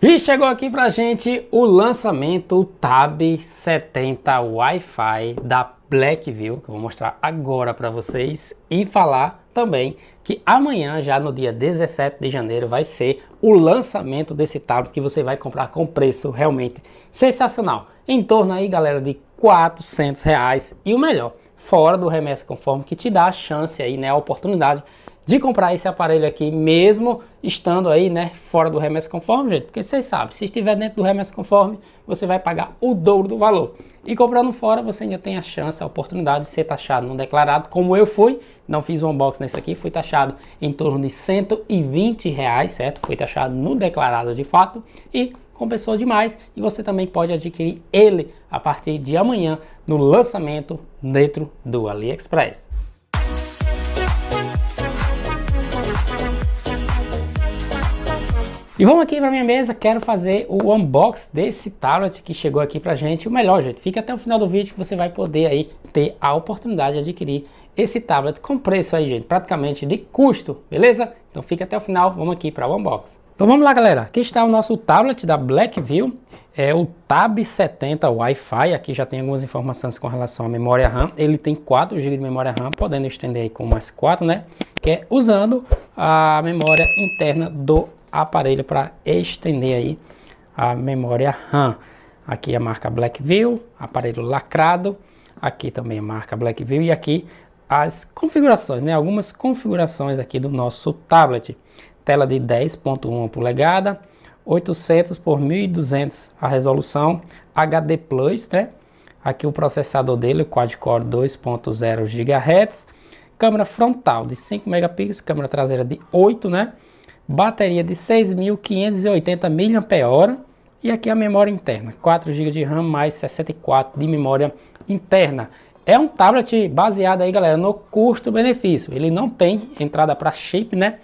E chegou aqui pra gente o lançamento Tab 70 Wi-Fi da Blackview, que eu vou mostrar agora para vocês e falar também que amanhã, já no dia 17 de janeiro, vai ser o lançamento desse tablet que você vai comprar com preço realmente sensacional. Em torno aí, galera, de 400 reais e o melhor, fora do remessa conforme, que te dá a chance aí, né, a oportunidade de comprar esse aparelho aqui, mesmo estando aí, né, fora do remesso conforme, gente, porque vocês sabem, se estiver dentro do remesso conforme, você vai pagar o dobro do valor. E comprando fora, você ainda tem a chance, a oportunidade de ser taxado no declarado, como eu fui, não fiz um unboxing nesse aqui, fui taxado em torno de 120 reais, certo? Fui taxado no declarado de fato e compensou demais e você também pode adquirir ele a partir de amanhã no lançamento dentro do AliExpress. E vamos aqui para minha mesa, quero fazer o unbox desse tablet que chegou aqui pra gente. O melhor, gente, fica até o final do vídeo que você vai poder aí ter a oportunidade de adquirir esse tablet com preço aí, gente, praticamente de custo, beleza? Então fica até o final, vamos aqui para o unboxing. Então vamos lá, galera. Aqui está o nosso tablet da Blackview, é o Tab 70 Wi-Fi. Aqui já tem algumas informações com relação à memória RAM. Ele tem 4 GB de memória RAM, podendo estender aí com mais 4, né? Que é usando a memória interna do aparelho para estender aí a memória RAM. Aqui a marca Blackview, aparelho lacrado. Aqui também a marca Blackview e aqui as configurações, né? Algumas configurações aqui do nosso tablet. Tela de 10.1 polegada, 800 por 1200 a resolução, HD Plus, né? Aqui o processador dele, o quad-core 2.0 GHz, câmera frontal de 5 megapixels, câmera traseira de 8, né? bateria de 6.580 mAh e aqui a memória interna, 4 GB de RAM mais 64 de memória interna. É um tablet baseado aí, galera, no custo-benefício. Ele não tem entrada para chip, né?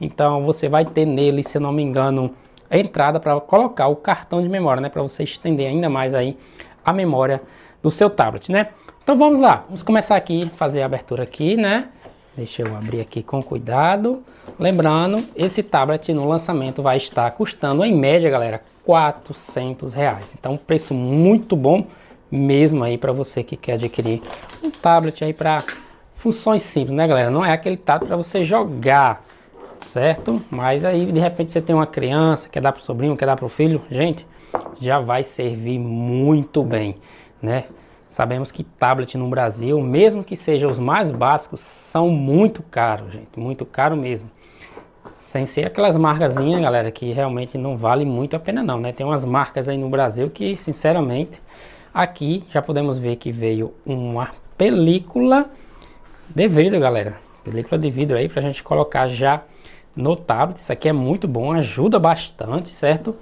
Então você vai ter nele, se não me engano, a entrada para colocar o cartão de memória, né, para você estender ainda mais aí a memória do seu tablet, né? Então vamos lá, vamos começar aqui, fazer a abertura aqui, né? Deixa eu abrir aqui com cuidado. Lembrando, esse tablet no lançamento vai estar custando, em média, galera, 400 reais. Então, preço muito bom mesmo aí para você que quer adquirir um tablet aí para funções simples, né, galera? Não é aquele tablet para você jogar, certo? Mas aí, de repente, você tem uma criança, quer dar para o sobrinho, quer dar para o filho, gente, já vai servir muito bem, né? Sabemos que tablet no Brasil, mesmo que sejam os mais básicos, são muito caros, gente, muito caro mesmo. Sem ser aquelas marcazinhas, galera, que realmente não vale muito a pena não, né? Tem umas marcas aí no Brasil que, sinceramente, aqui já podemos ver que veio uma película de vidro, galera. Película de vidro aí pra gente colocar já no tablet. Isso aqui é muito bom, ajuda bastante, certo?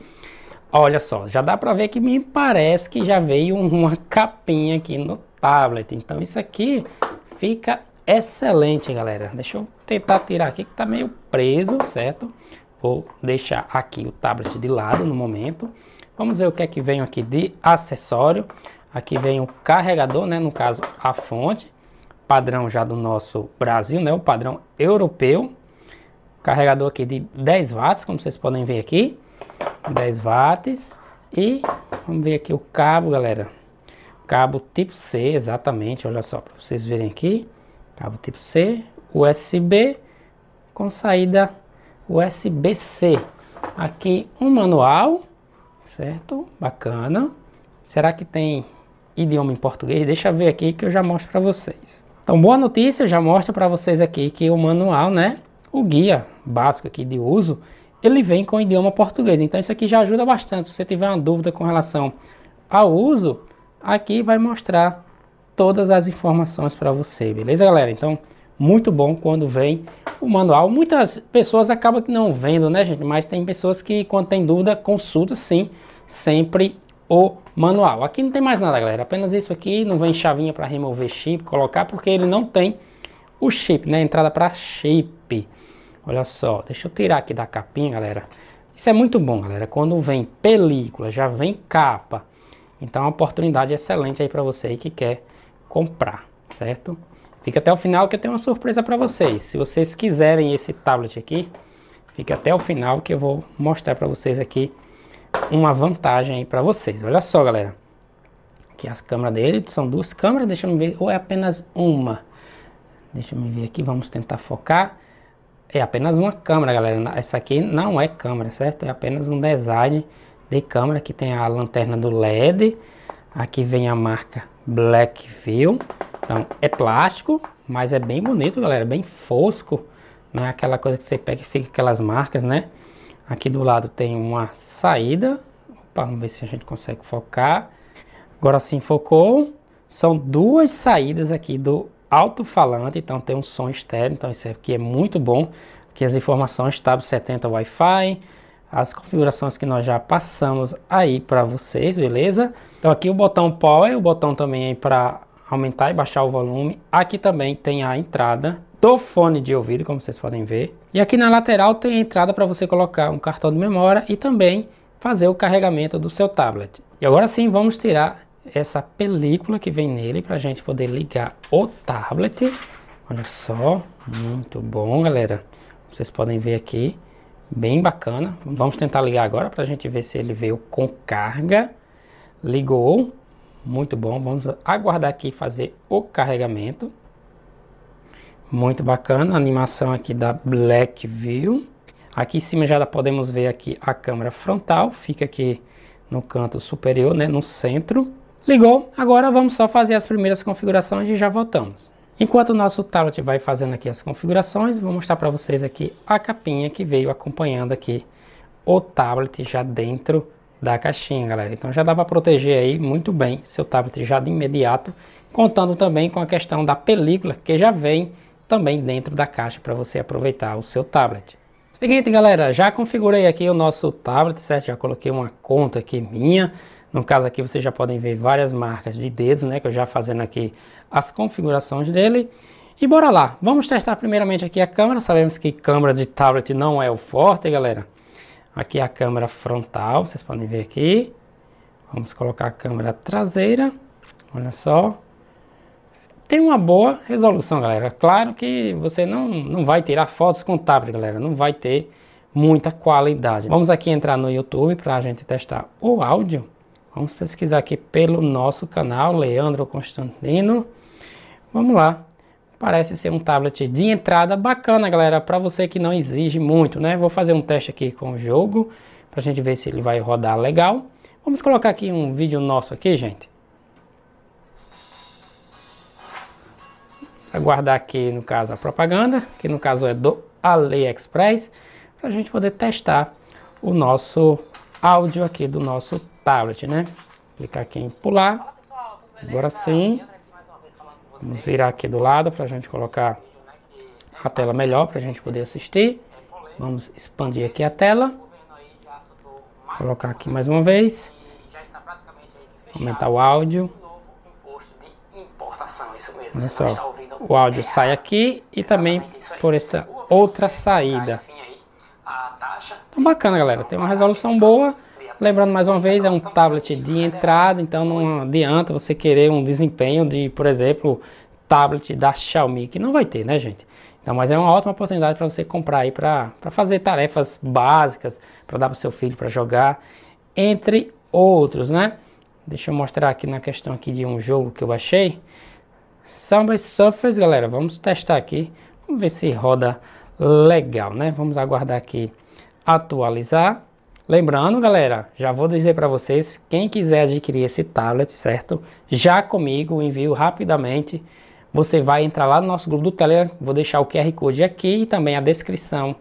Olha só, já dá para ver que me parece que já veio uma capinha aqui no tablet. Então isso aqui fica excelente, galera. Deixa eu tentar tirar aqui que tá meio preso, certo? Vou deixar aqui o tablet de lado no momento. Vamos ver o que é que vem aqui de acessório. Aqui vem o carregador, né? No caso, a fonte. Padrão já do nosso Brasil, né? O padrão europeu. Carregador aqui de 10 watts, como vocês podem ver aqui. 10 watts e vamos ver aqui o cabo galera cabo tipo C exatamente olha só para vocês verem aqui cabo tipo C USB com saída USB-C aqui um manual certo bacana será que tem idioma em português deixa eu ver aqui que eu já mostro para vocês então boa notícia já mostro para vocês aqui que o manual né o guia básico aqui de uso ele vem com o idioma português. Então isso aqui já ajuda bastante. Se você tiver uma dúvida com relação ao uso, aqui vai mostrar todas as informações para você, beleza, galera? Então, muito bom quando vem o manual. Muitas pessoas acabam que não vendo, né, gente? Mas tem pessoas que, quando tem dúvida, consulta sim, sempre o manual. Aqui não tem mais nada, galera. Apenas isso aqui. Não vem chavinha para remover chip, colocar, porque ele não tem o chip, né? Entrada para chip. Olha só, deixa eu tirar aqui da capinha, galera. Isso é muito bom, galera. Quando vem película, já vem capa. Então é uma oportunidade excelente aí para você aí que quer comprar, certo? Fica até o final que eu tenho uma surpresa para vocês. Se vocês quiserem esse tablet aqui, fica até o final que eu vou mostrar para vocês aqui uma vantagem aí para vocês. Olha só, galera. Aqui as câmeras dele, são duas câmeras, deixa eu ver, ou é apenas uma? Deixa eu ver aqui, vamos tentar focar é apenas uma câmera, galera. Essa aqui não é câmera, certo? É apenas um design de câmera que tem a lanterna do LED. Aqui vem a marca Blackview. Então, é plástico, mas é bem bonito, galera. Bem fosco. Não é aquela coisa que você pega e fica aquelas marcas, né? Aqui do lado tem uma saída. Opa, vamos ver se a gente consegue focar. Agora sim focou. São duas saídas aqui do alto-falante, então tem um som externo então isso aqui é, é muito bom, que as informações tab 70 Wi-Fi, as configurações que nós já passamos aí para vocês, beleza? Então aqui o botão power, o botão também é para aumentar e baixar o volume. Aqui também tem a entrada do fone de ouvido, como vocês podem ver. E aqui na lateral tem a entrada para você colocar um cartão de memória e também fazer o carregamento do seu tablet. E agora sim, vamos tirar essa película que vem nele para a gente poder ligar o tablet. Olha só, muito bom, galera. Vocês podem ver aqui, bem bacana. Vamos tentar ligar agora para a gente ver se ele veio com carga. Ligou, muito bom. Vamos aguardar aqui fazer o carregamento. Muito bacana, a animação aqui da Blackview. Aqui em cima já podemos ver aqui a câmera frontal, fica aqui no canto superior, né, no centro. Ligou, agora vamos só fazer as primeiras configurações e já voltamos. Enquanto o nosso tablet vai fazendo aqui as configurações, vou mostrar para vocês aqui a capinha que veio acompanhando aqui o tablet já dentro da caixinha, galera. Então já dá para proteger aí muito bem seu tablet já de imediato, contando também com a questão da película que já vem também dentro da caixa para você aproveitar o seu tablet. Seguinte, galera, já configurei aqui o nosso tablet, certo? Já coloquei uma conta aqui minha, no caso aqui vocês já podem ver várias marcas de dedos, né, que eu já fazendo aqui as configurações dele. E bora lá, vamos testar primeiramente aqui a câmera, sabemos que câmera de tablet não é o forte, galera. Aqui é a câmera frontal, vocês podem ver aqui. Vamos colocar a câmera traseira, olha só. Tem uma boa resolução, galera. Claro que você não, não vai tirar fotos com tablet, galera, não vai ter muita qualidade. Vamos aqui entrar no YouTube para a gente testar o áudio. Vamos pesquisar aqui pelo nosso canal, Leandro Constantino. Vamos lá. Parece ser um tablet de entrada bacana, galera, para você que não exige muito, né? Vou fazer um teste aqui com o jogo, para a gente ver se ele vai rodar legal. Vamos colocar aqui um vídeo nosso aqui, gente. Aguardar aqui, no caso, a propaganda, que no caso é do AliExpress, para a gente poder testar o nosso áudio aqui do nosso tablet, né? Clicar aqui em pular. Agora sim. Vamos virar aqui do lado para a gente colocar né, a tela melhor para a gente poder assistir. Vamos expandir aqui a tela. Colocar aqui mais uma vez. Aumentar o áudio. Olha só, o áudio sai aqui e também por esta outra saída. Então bacana, galera. Tem uma resolução boa. Lembrando mais uma vez, é um tablet de entrada, então não adianta você querer um desempenho de, por exemplo, tablet da Xiaomi, que não vai ter, né, gente? Então, mas é uma ótima oportunidade para você comprar aí para fazer tarefas básicas, para dar para o seu filho para jogar, entre outros, né? Deixa eu mostrar aqui na questão aqui de um jogo que eu achei. Samba Surface, galera, vamos testar aqui. Vamos ver se roda legal, né? Vamos aguardar aqui atualizar. Lembrando, galera, já vou dizer para vocês, quem quiser adquirir esse tablet, certo? Já comigo, envio rapidamente. Você vai entrar lá no nosso grupo do Telegram, vou deixar o QR Code aqui e também a descrição,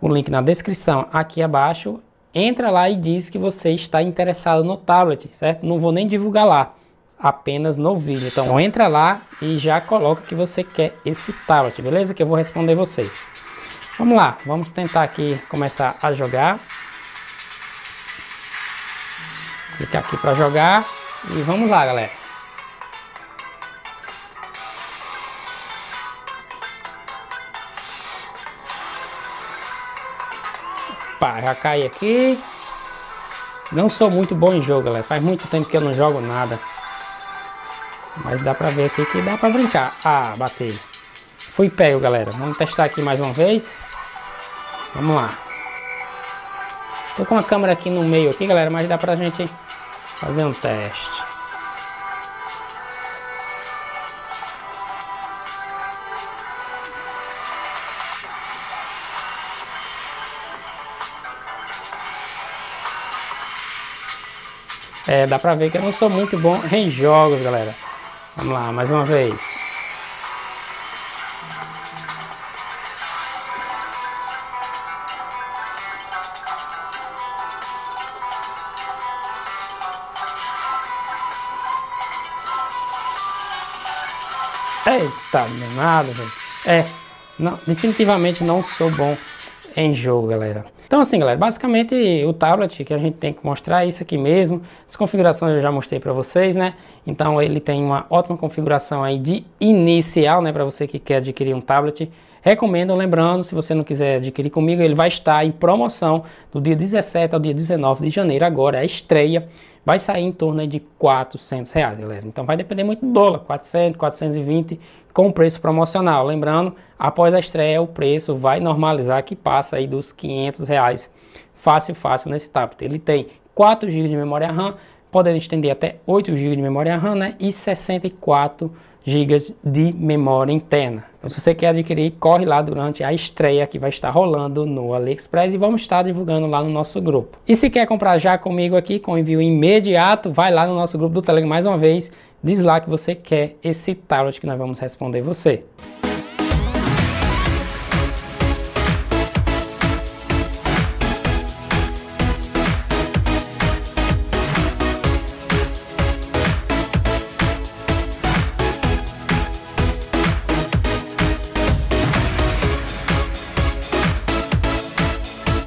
o link na descrição aqui abaixo. Entra lá e diz que você está interessado no tablet, certo? Não vou nem divulgar lá, apenas no vídeo. Então entra lá e já coloca que você quer esse tablet, beleza? Que eu vou responder vocês. Vamos lá, vamos tentar aqui começar a jogar. Clicar aqui para jogar. E vamos lá, galera. Opa, já cai aqui. Não sou muito bom em jogo, galera. Faz muito tempo que eu não jogo nada. Mas dá pra ver aqui que dá pra brincar. Ah, batei. Fui pego, galera. Vamos testar aqui mais uma vez. Vamos lá. Tô com a câmera aqui no meio aqui, galera, mas dá pra gente Fazer um teste. É, dá pra ver que eu não sou muito bom em jogos, galera. Vamos lá, mais uma vez. Eita, nada, velho. É, não, definitivamente não sou bom em jogo, galera. Então assim, galera, basicamente o tablet que a gente tem que mostrar é isso aqui mesmo. As configurações eu já mostrei para vocês, né? Então ele tem uma ótima configuração aí de inicial, né? Para você que quer adquirir um tablet. Recomendo, lembrando, se você não quiser adquirir comigo, ele vai estar em promoção do dia 17 ao dia 19 de janeiro agora, é a estreia vai sair em torno de 400 reais, galera. Então vai depender muito do dólar, 400, 420 com preço promocional. Lembrando, após a estreia o preço vai normalizar que passa aí dos 500 reais fácil, fácil nesse tablet. Ele tem 4 GB de memória RAM, podendo estender até 8 GB de memória RAM né, e 64 GB de memória interna. Então, se você quer adquirir, corre lá durante a estreia que vai estar rolando no AliExpress e vamos estar divulgando lá no nosso grupo. E se quer comprar já comigo aqui, com envio imediato, vai lá no nosso grupo do Telegram mais uma vez, diz lá que você quer esse tablet que nós vamos responder você.